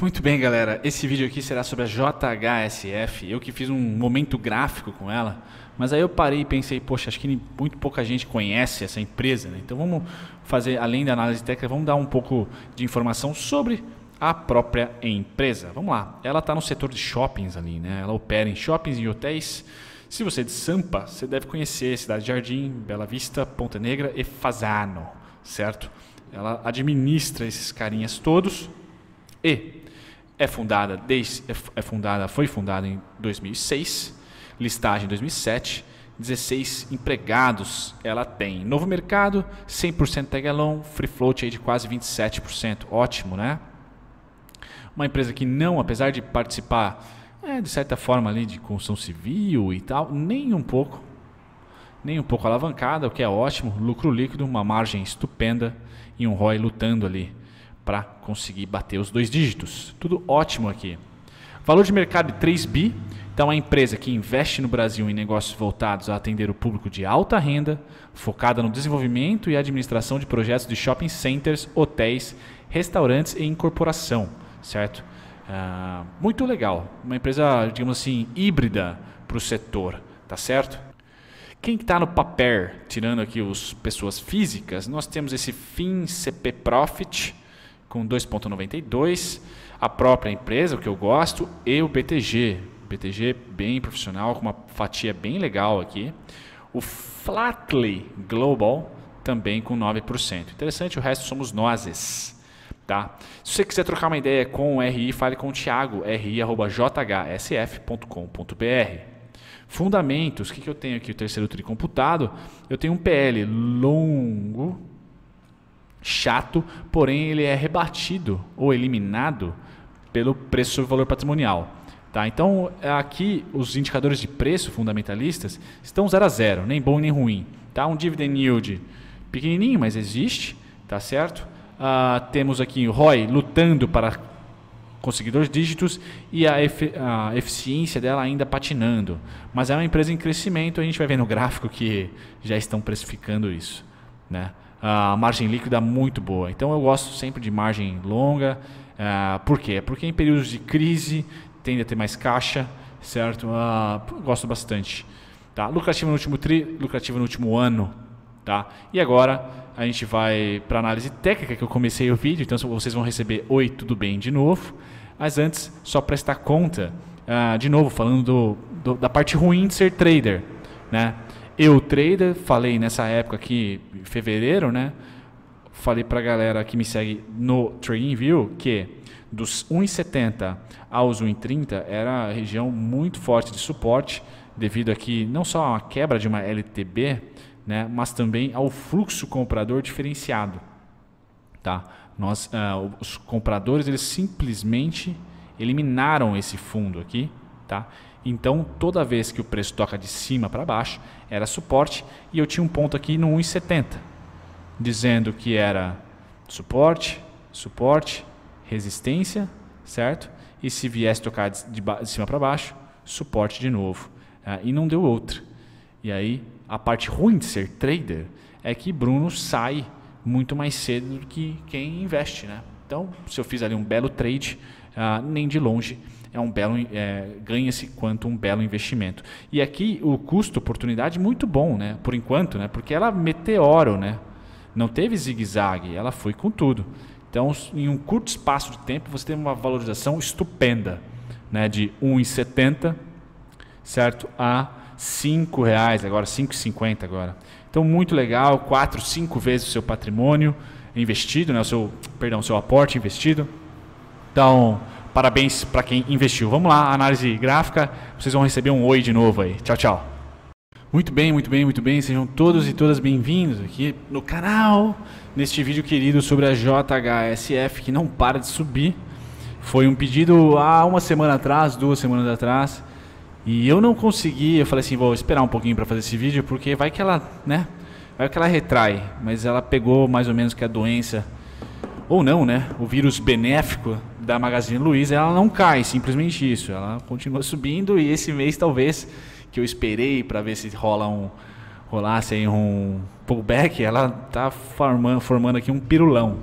Muito bem, galera. Esse vídeo aqui será sobre a JHSF. Eu que fiz um momento gráfico com ela, mas aí eu parei e pensei, poxa, acho que muito pouca gente conhece essa empresa, né? Então vamos fazer, além da análise técnica, vamos dar um pouco de informação sobre a própria empresa. Vamos lá. Ela está no setor de shoppings ali, né? Ela opera em shoppings e hotéis. Se você é de Sampa, você deve conhecer Cidade Jardim, Bela Vista, Ponta Negra e Fasano, certo? Ela administra esses carinhas todos e é fundada desde é, é fundada, foi fundada em 2006, listagem em 2007, 16 empregados ela tem. Novo mercado, 100% tagalong, free float aí de quase 27%, ótimo, né? Uma empresa que não, apesar de participar é, de certa forma ali de construção civil e tal, nem um pouco, nem um pouco alavancada, o que é ótimo, lucro líquido, uma margem estupenda e um ROI lutando ali para conseguir bater os dois dígitos. Tudo ótimo aqui. Valor de mercado de é 3 bi. Então, a empresa que investe no Brasil em negócios voltados a atender o público de alta renda, focada no desenvolvimento e administração de projetos de shopping centers, hotéis, restaurantes e incorporação, certo? Uh, muito legal. Uma empresa, digamos assim, híbrida para o setor, tá certo? Quem está no papel, tirando aqui as pessoas físicas, nós temos esse FinCP Profit, com 2,92%, a própria empresa, o que eu gosto, e o BTG. BTG bem profissional, com uma fatia bem legal aqui. O Flatly Global também com 9%. Interessante, o resto somos nós. Tá? Se você quiser trocar uma ideia com o RI, fale com o Thiago, ri.jhsf.com.br. Fundamentos, o que, que eu tenho aqui? O terceiro tri computado. Eu tenho um PL longo, chato, porém ele é rebatido ou eliminado pelo preço sobre o valor patrimonial. Tá, então aqui os indicadores de preço fundamentalistas estão zero a zero, nem bom nem ruim. Tá? Um dividend yield pequenininho, mas existe, tá certo? Ah, temos aqui o ROI lutando para conseguir dois dígitos e a, efe, a, eficiência dela ainda patinando. Mas é uma empresa em crescimento, a gente vai ver no gráfico que já estão precificando isso. Né? a margem líquida é muito boa. Então eu gosto sempre de margem longa. Uh, por quê? Porque em períodos de crise tende a ter mais caixa, certo? Uh, gosto bastante. Tá? Lucrativo no último tri, lucrativo no último ano. Tá? E agora a gente vai para análise técnica que eu comecei o vídeo, então vocês vão receber oi, tudo bem de novo. Mas antes, só prestar conta, uh, de novo, falando do, do, da parte ruim de ser trader. Né? eu, trader, falei nessa época aqui, em fevereiro, né? Falei para a galera que me segue no TradingView que dos 1,70 aos 1,30 era a região muito forte de suporte, devido aqui não só a uma quebra de uma LTB, né, mas também ao fluxo comprador diferenciado. Tá? Nós, uh, os compradores eles simplesmente eliminaram esse fundo aqui, tá? Então, toda vez que o preço toca de cima para baixo, era suporte e eu tinha um ponto aqui no 1,70, dizendo que era suporte, suporte, resistência, certo? E se viesse tocar de, de, de cima para baixo, suporte de novo. Ah, e não deu outra. E aí, a parte ruim de ser trader é que Bruno sai muito mais cedo do que quem investe, né? Então, se eu fiz ali um belo trade, ah, nem de longe é um belo é, ganha-se quanto um belo investimento. E aqui o custo-oportunidade muito bom, né? Por enquanto, né? Porque ela meteoro, né? Não teve zigue-zague, ela foi com tudo. Então, em um curto espaço de tempo, você tem uma valorização estupenda, né? De 1,70, certo? A R$ reais agora, 5,50 agora. Então, muito legal, 4, 5 vezes o seu patrimônio investido, né? O seu, perdão, o seu aporte investido. Então, parabéns para quem investiu. Vamos lá, análise gráfica. Vocês vão receber um oi de novo aí. Tchau, tchau. Muito bem, muito bem, muito bem. Sejam todos e todas bem-vindos aqui no canal, neste vídeo querido sobre a JHSF que não para de subir. Foi um pedido há uma semana atrás, duas semanas atrás, e eu não consegui. Eu falei assim, vou esperar um pouquinho para fazer esse vídeo, porque vai que ela, né? Vai que ela retrai, mas ela pegou mais ou menos que a doença ou não, né? O vírus benéfico da Magazine Luiza, ela não cai, simplesmente isso. Ela continua subindo e esse mês talvez que eu esperei para ver se rola um rolasse aí um pullback, ela tá formando, formando aqui um pirulão,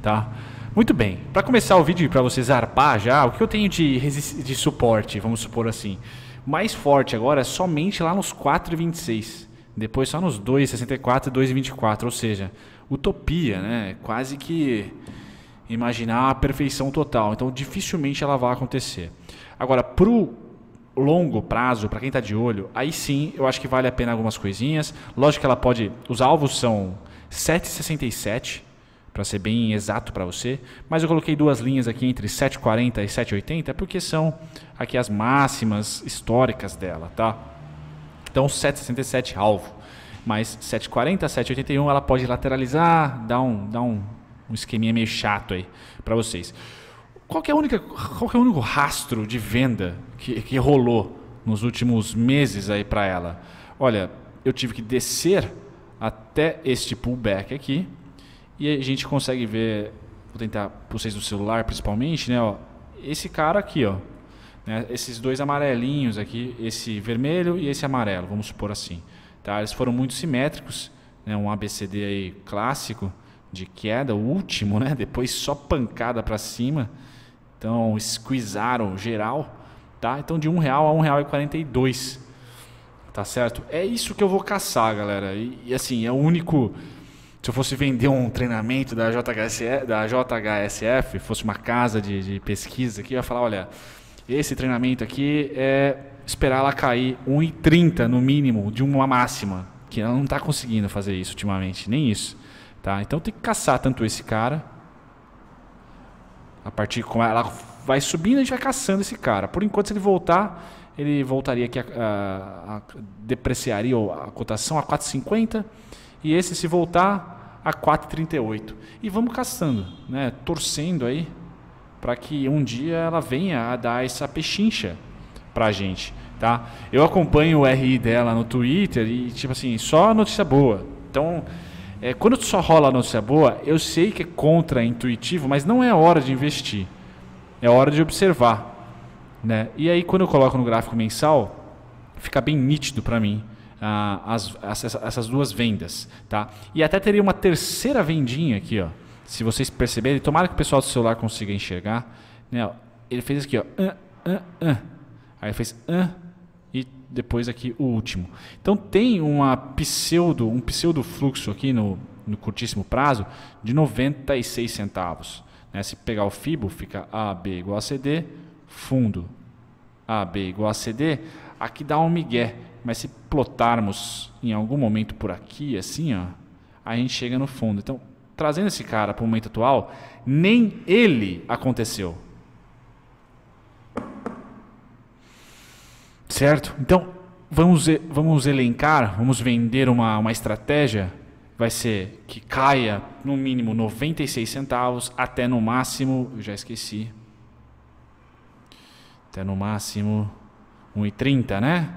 tá? Muito bem. Para começar o vídeo para vocês arpar já, o que eu tenho de de suporte, vamos supor assim, mais forte agora é somente lá nos 4,26. Depois só nos 2,64 e 2,24, ou seja, utopia, né? Quase que imaginar a perfeição total. Então, dificilmente ela vai acontecer. Agora, pro longo prazo, para quem está de olho, aí sim eu acho que vale a pena algumas coisinhas. Lógico que ela pode. Os alvos são 7,67, para ser bem exato para você, mas eu coloquei duas linhas aqui entre 7,40 e 7,80 porque são aqui as máximas históricas dela, tá? Então 7,67 alvo, mas 7,40, 7,81 ela pode lateralizar, dar um, dar um um esqueminha meio chato aí para vocês. Qual é, a única, qual é o único rastro de venda que, que rolou nos últimos meses aí para ela? Olha, eu tive que descer até este pullback aqui e a gente consegue ver, vou tentar para vocês do celular principalmente, né? Ó, esse cara aqui, ó, né, esses dois amarelinhos aqui, esse vermelho e esse amarelo, vamos supor assim. Tá? Eles foram muito simétricos, né, um ABCD aí clássico de queda, o último, né? Depois só pancada para cima. Então, squeezaram geral, tá? Então, de um real a um real e quarenta e dois, tá certo? É isso que eu vou caçar, galera. E, e, assim, é o único... Se eu fosse vender um treinamento da JHSF, da JHSF fosse uma casa de, de pesquisa aqui, eu ia falar, olha, esse treinamento aqui é esperar ela cair 1,30 no mínimo de uma máxima, que ela não está conseguindo fazer isso ultimamente, nem isso. Tá? Então tem que caçar tanto esse cara. A partir como ela vai subindo, a gente vai caçando esse cara. Por enquanto, se ele voltar, ele voltaria aqui, a, a, a depreciaria a cotação a 4,50. E esse, se voltar, a 4,38. E vamos caçando, né? torcendo aí para que um dia ela venha a dar essa pechincha para a gente. Tá? Eu acompanho o RI dela no Twitter e, tipo assim, só notícia boa. Então, é, quando só rola a notícia boa, eu sei que é contra-intuitivo, mas não é hora de investir. É hora de observar. Né? E aí, quando eu coloco no gráfico mensal, fica bem nítido para mim ah, as, as, essas duas vendas. Tá? E até teria uma terceira vendinha aqui, ó, se vocês perceberem. Tomara que o pessoal do celular consiga enxergar. Né? Ele fez aqui, ó, uh, uh, uh. aí fez. Uh, depois aqui o último. Então tem uma pseudo, um pseudo fluxo aqui no, no curtíssimo prazo de 96 centavos. Né? Se pegar o FIBO, fica AB igual a CD, fundo AB igual a CD, aqui dá um migué, mas se plotarmos em algum momento por aqui, assim, ó, a gente chega no fundo. Então, trazendo esse cara para o momento atual, nem ele aconteceu. Certo? Então, vamos, vamos elencar, vamos vender uma, uma estratégia. Vai ser que caia no mínimo 96 centavos até no máximo, eu já esqueci. Até no máximo 1,30, né?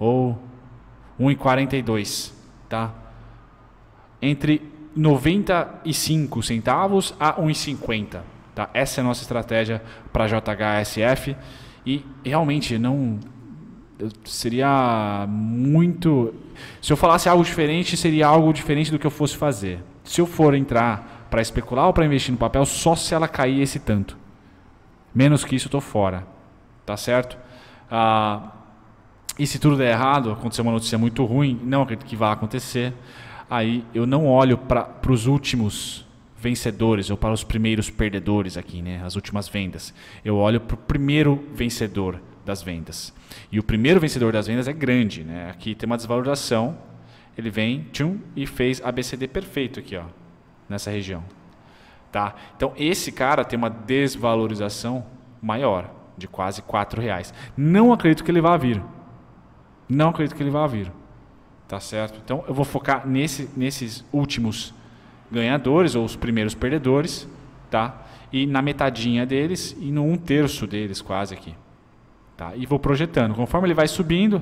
Ou 1,42, tá? Entre 95 centavos a 1,50, tá? Essa é a nossa estratégia para JHSF e realmente não eu seria muito. Se eu falasse algo diferente, seria algo diferente do que eu fosse fazer. Se eu for entrar para especular ou para investir no papel, só se ela cair esse tanto. Menos que isso, eu estou fora. Tá certo? Ah, e se tudo der errado, acontecer uma notícia muito ruim, não acredito que vá acontecer, aí eu não olho para os últimos vencedores ou para os primeiros perdedores aqui, né? As últimas vendas. Eu olho para o primeiro vencedor das vendas. E o primeiro vencedor das vendas é grande, né? Aqui tem uma desvalorização, ele vem tchum, e fez ABCD perfeito aqui, ó, nessa região. Tá? Então esse cara tem uma desvalorização maior, de quase R$ reais. Não acredito que ele vá vir. Não acredito que ele vá vir. Tá certo? Então eu vou focar nesse, nesses últimos ganhadores ou os primeiros perdedores, tá? E na metadinha deles e no um terço deles quase aqui. Tá? E vou projetando. Conforme ele vai subindo,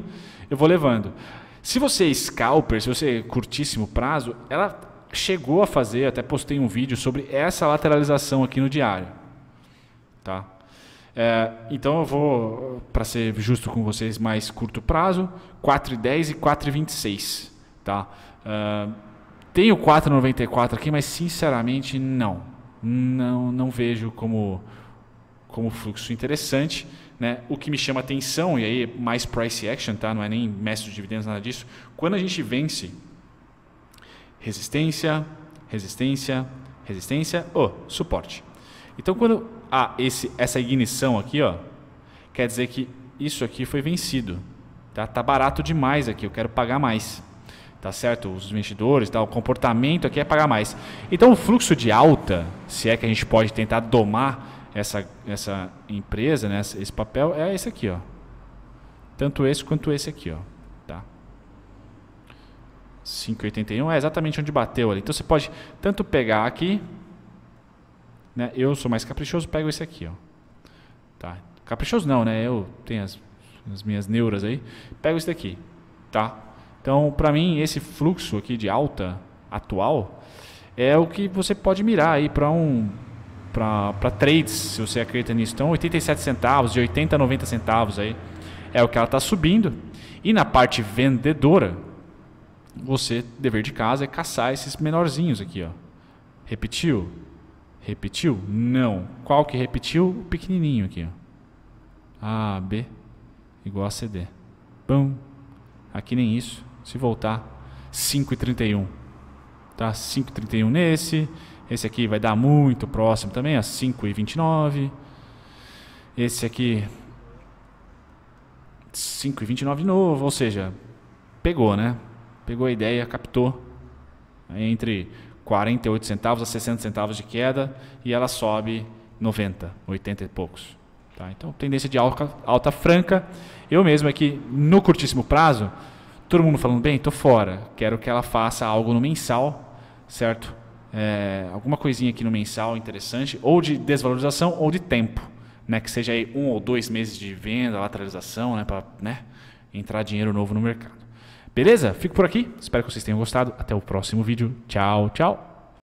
eu vou levando. Se você é scalper, se você é curtíssimo prazo, ela chegou a fazer, até postei um vídeo sobre essa lateralização aqui no diário. Tá? É, então eu vou, para ser justo com vocês, mais curto prazo, 4,10 e 4,26. Tá? tem o 4,94 aqui, mas sinceramente não. Não, não vejo como, como fluxo interessante. Né? O que me chama atenção, e aí mais price action, tá? não é nem mestre de dividendos, nada disso. Quando a gente vence resistência, resistência, resistência, oh, suporte. Então, quando há esse, essa ignição aqui, ó, quer dizer que isso aqui foi vencido. Tá, tá barato demais aqui, eu quero pagar mais. Tá certo? Os investidores, tá? o comportamento aqui é pagar mais. Então, o fluxo de alta, se é que a gente pode tentar domar essa, essa empresa, né, esse papel, é esse aqui, ó. Tanto esse quanto esse aqui, ó. Tá? 5,81 é exatamente onde bateu ali. Então você pode tanto pegar aqui, né? Eu sou mais caprichoso, pego esse aqui, ó. Tá? Caprichoso não, né? Eu tenho as, as minhas neuras aí. Pego esse daqui, tá? Então, para mim, esse fluxo aqui de alta atual é o que você pode mirar aí para um para trades, se você acredita nisso. Então 87 centavos, de 80 a 90 centavos aí é o que ela está subindo. E na parte vendedora, você, dever de casa, é caçar esses menorzinhos aqui. Ó. Repetiu? Repetiu? Não. Qual que repetiu? O pequenininho aqui. Ó. A, B igual a CD. Bom, aqui nem isso. Se voltar, 5,31. Tá? 5,31 nesse, esse aqui vai dar muito próximo também, às 5,29. Esse aqui, 5 h de novo, ou seja, pegou, né? Pegou a ideia, captou. Entre 48 centavos a 60 centavos de queda e ela sobe 90, 80 e poucos. Tá? Então, tendência de alta, alta franca. Eu mesmo aqui, é no curtíssimo prazo, todo mundo falando, bem, estou fora, quero que ela faça algo no mensal, certo? é, alguma coisinha aqui no mensal interessante, ou de desvalorização ou de tempo, né? Que seja aí um ou dois meses de venda, lateralização, né? Para né? entrar dinheiro novo no mercado. Beleza? Fico por aqui. Espero que vocês tenham gostado. Até o próximo vídeo. Tchau, tchau.